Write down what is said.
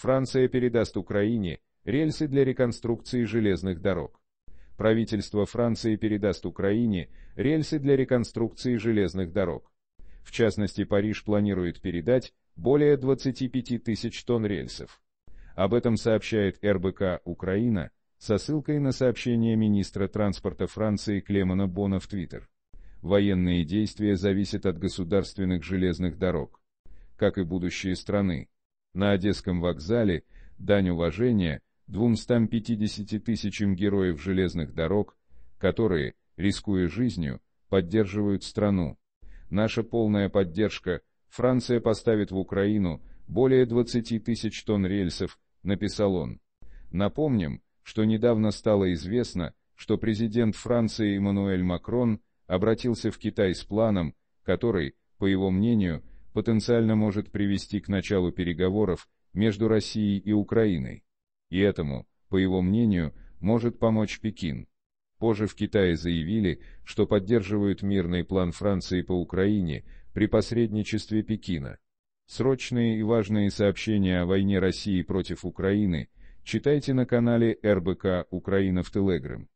Франция передаст Украине рельсы для реконструкции железных дорог. Правительство Франции передаст Украине рельсы для реконструкции железных дорог. В частности, Париж планирует передать более 25 тысяч тонн рельсов. Об этом сообщает РБК «Украина» со ссылкой на сообщение министра транспорта Франции Клемана Бона в Твиттер. Военные действия зависят от государственных железных дорог. Как и будущие страны, на Одесском вокзале дань уважения 250 тысячам героев железных дорог, которые, рискуя жизнью, поддерживают страну. Наша полная поддержка. Франция поставит в Украину более 20 тысяч тонн рельсов, написал он. Напомним, что недавно стало известно, что президент Франции Эммануэль Макрон обратился в Китай с планом, который, по его мнению, потенциально может привести к началу переговоров между Россией и Украиной. И этому, по его мнению, может помочь Пекин. Позже в Китае заявили, что поддерживают мирный план Франции по Украине при посредничестве Пекина. Срочные и важные сообщения о войне России против Украины читайте на канале РБК «Украина в Телеграм».